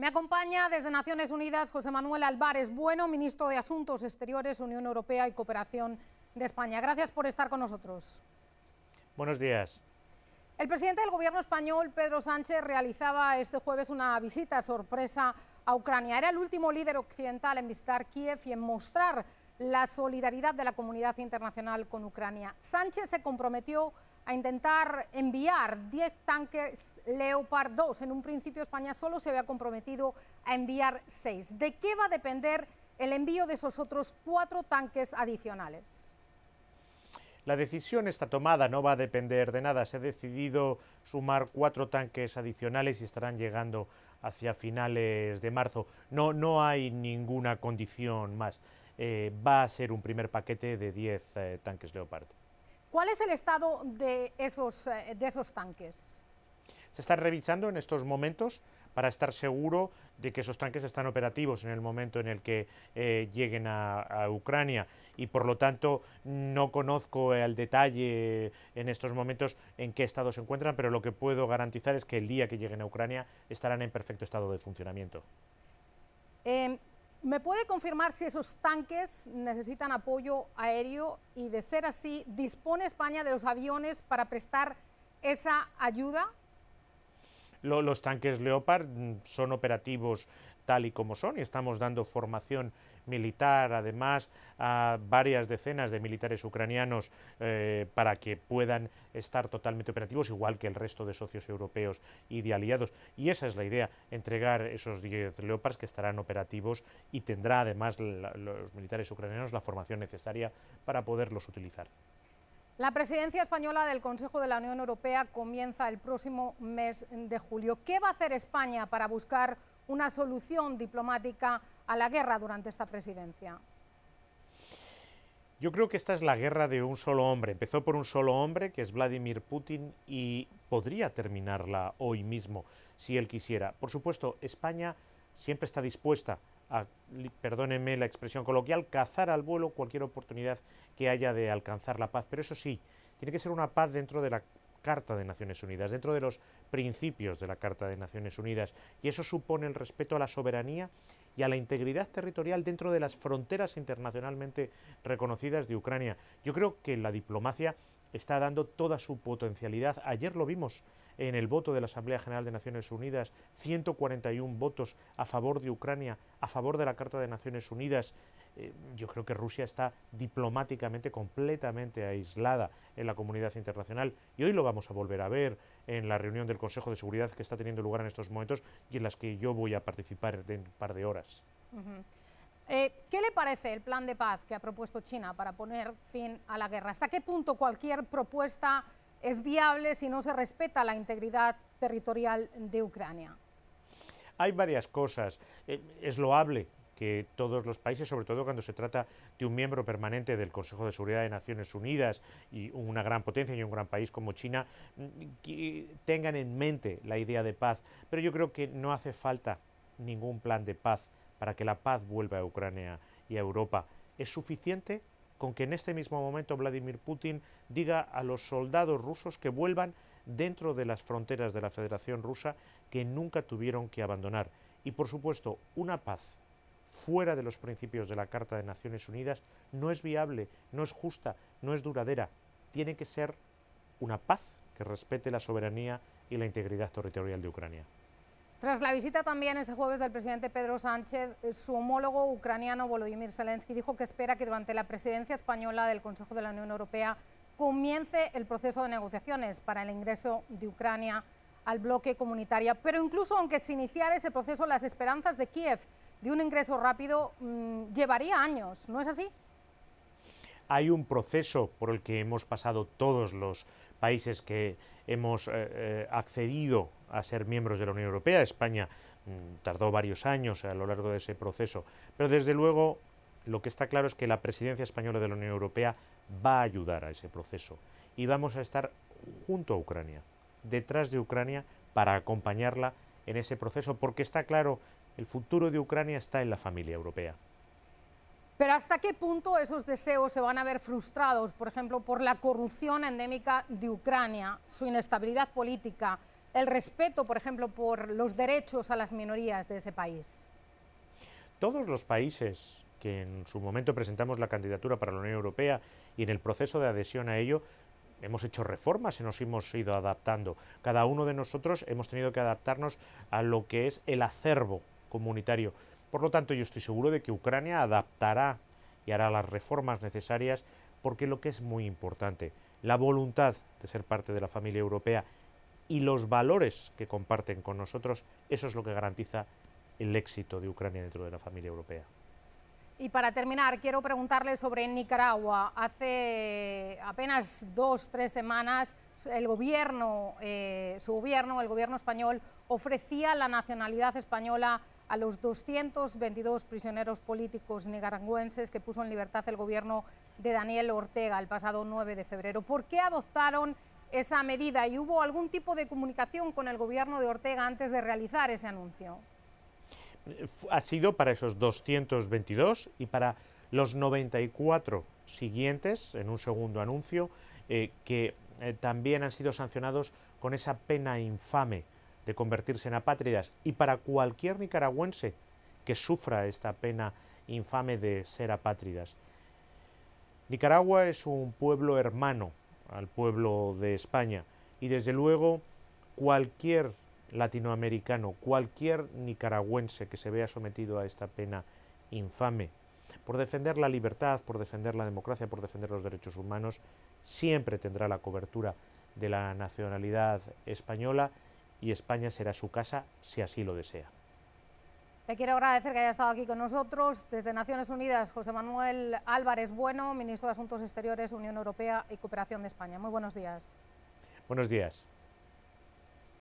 Me acompaña desde Naciones Unidas José Manuel Álvarez Bueno, ministro de Asuntos Exteriores, Unión Europea y Cooperación de España. Gracias por estar con nosotros. Buenos días. El presidente del gobierno español, Pedro Sánchez, realizaba este jueves una visita sorpresa a Ucrania. Era el último líder occidental en visitar Kiev y en mostrar la solidaridad de la comunidad internacional con Ucrania. Sánchez se comprometió a intentar enviar 10 tanques Leopard 2. En un principio España solo se había comprometido a enviar 6. ¿De qué va a depender el envío de esos otros cuatro tanques adicionales? La decisión está tomada, no va a depender de nada. Se ha decidido sumar cuatro tanques adicionales y estarán llegando hacia finales de marzo. No, no hay ninguna condición más. Eh, va a ser un primer paquete de 10 eh, tanques Leopard. ¿Cuál es el estado de esos, eh, de esos tanques? Se están revisando en estos momentos para estar seguro de que esos tanques están operativos en el momento en el que eh, lleguen a, Ucrania y por lo tanto no conozco al detalle en estos momentos en qué estado se encuentran, pero lo que puedo garantizar es que el día que lleguen a Ucrania estarán en perfecto estado de funcionamiento. Em, ¿Me puede confirmar si esos tanques necesitan apoyo aéreo y de ser así, ¿dispone España de los aviones para prestar esa ayuda? los tanques Leopard mm, son operativos tal y como son y estamos dando formación militar, además, a varias decenas de militares ucranianos eh, para que puedan estar totalmente operativos, igual que el resto de socios europeos y de aliados. Y esa es la idea, entregar esos 10 Leopards que estarán operativos y tendrá además los militares ucranianos la formación necesaria para poderlos utilizar. La presidencia española del Consejo de la Unión Europea comienza el próximo mes de julio. ¿Qué va a hacer España para buscar una solución diplomática a la guerra durante esta presidencia? Yo creo que esta es la guerra de un solo hombre. Empezó por un solo hombre, que es Vladimir Putin, y podría terminarla hoy mismo, si él quisiera. Por supuesto, España siempre está dispuesta perdónenme la expresión coloquial, cazar al vuelo cualquier oportunidad que haya de alcanzar la paz. Pero eso sí, tiene que ser una paz dentro de la Carta de Naciones Unidas, dentro de los principios de la Carta de Naciones Unidas. Y eso supone el respeto a la soberanía y a la integridad territorial dentro de las fronteras internacionalmente reconocidas de Ucrania. Yo creo que la diplomacia está dando toda su potencialidad. Ayer lo vimos en el voto de la Asamblea General de Naciones Unidas, 141 votos a favor de Ucrania, a favor de la Carta de Naciones Unidas. Eh, yo creo que Rusia está diplomáticamente completamente aislada en la comunidad internacional y hoy lo vamos a volver a ver en la reunión del Consejo de Seguridad que está teniendo lugar en estos momentos y en las que yo voy a participar en un par de horas. Eh, ¿Qué le parece el plan de paz que ha propuesto China para poner fin a la guerra? ¿Hasta qué punto cualquier propuesta es viable si no se respeta la integridad territorial de Ucrania? Hay varias cosas. Eh, es loable que todos los países, sobre todo cuando se trata de un miembro permanente del Consejo de Seguridad de Naciones Unidas y una gran potencia y un gran país como China, mm, tengan en mente la idea de paz. Pero yo creo que no hace falta ningún plan de paz para que la paz vuelva a Ucrania y a Europa. Es suficiente con que en este mismo momento Vladimir Putin diga a los soldados rusos que vuelvan dentro de las fronteras de la Federación Rusa que nunca tuvieron que abandonar. Y por supuesto, una paz fuera de los principios de la Carta de Naciones Unidas no es viable, no es justa, no es duradera. Tiene que ser una paz que respete la soberanía y la integridad territorial de Ucrania. Tras la visita también este jueves del presidente Pedro Sánchez, su homólogo ucraniano Volodymyr Zelensky dijo que espera que durante la presidencia española del Consejo de la Unión Europea comience el proceso de negociaciones para el ingreso de Ucrania al bloque comunitario. Pero incluso aunque se iniciara ese proceso, las esperanzas de Kiev de un ingreso rápido mm, llevaría años, ¿no es así? Hay un proceso por el que hemos pasado todos los países que hemos eh, eh, accedido a ser miembros de la Unión Europea. España mm, tardó varios años a lo largo de ese proceso, pero desde luego lo que está claro es que la presidencia española de la Unión Europea va a ayudar a ese proceso y vamos a estar junto a Ucrania, detrás de Ucrania, para acompañarla en ese proceso, porque está claro, el futuro de Ucrania está en la familia europea. Pero ¿hasta qué punto esos deseos se van a ver frustrados, por ejemplo, por la corrupción endémica de Ucrania, su inestabilidad política, el respeto, por ejemplo, por los derechos a las minorías de ese país? Todos los países que en su momento presentamos la candidatura para la Unión Europea y en el proceso de adhesión a ello, hemos hecho reformas y nos hemos ido adaptando. Cada uno de nosotros hemos tenido que adaptarnos a lo que es el acervo comunitario por lo tanto, yo estoy seguro de que Ucrania adaptará y hará las reformas necesarias porque lo que es muy importante, la voluntad de ser parte de la familia europea y los valores que comparten con nosotros, eso es lo que garantiza el éxito de Ucrania dentro de la familia europea. Y para terminar, quiero preguntarle sobre Nicaragua. Hace apenas dos, tres semanas, el gobierno, eh, su gobierno, el gobierno español, ofrecía la nacionalidad española a los 222 prisioneros políticos nicaragüenses que puso en libertad el gobierno de Daniel Ortega el pasado 9 de febrero. ¿Por qué adoptaron esa medida y hubo algún tipo de comunicación con el gobierno de Ortega antes de realizar ese anuncio? Ha sido para esos 222 y para los 94 siguientes, en un segundo anuncio, eh, que eh, también han sido sancionados con esa pena infame de convertirse en apátridas y para cualquier nicaragüense que sufra esta pena infame de ser apátridas. Nicaragua es un pueblo hermano al pueblo de España y desde luego cualquier latinoamericano, cualquier nicaragüense que se vea sometido a esta pena infame por defender la libertad, por defender la democracia, por defender los derechos humanos, siempre tendrá la cobertura de la nacionalidad española y España será su casa si así lo desea. Le quiero agradecer que haya estado aquí con nosotros. Desde Naciones Unidas, José Manuel Álvarez Bueno, ministro de Asuntos Exteriores, Unión Europea y Cooperación de España. Muy buenos días. Buenos días.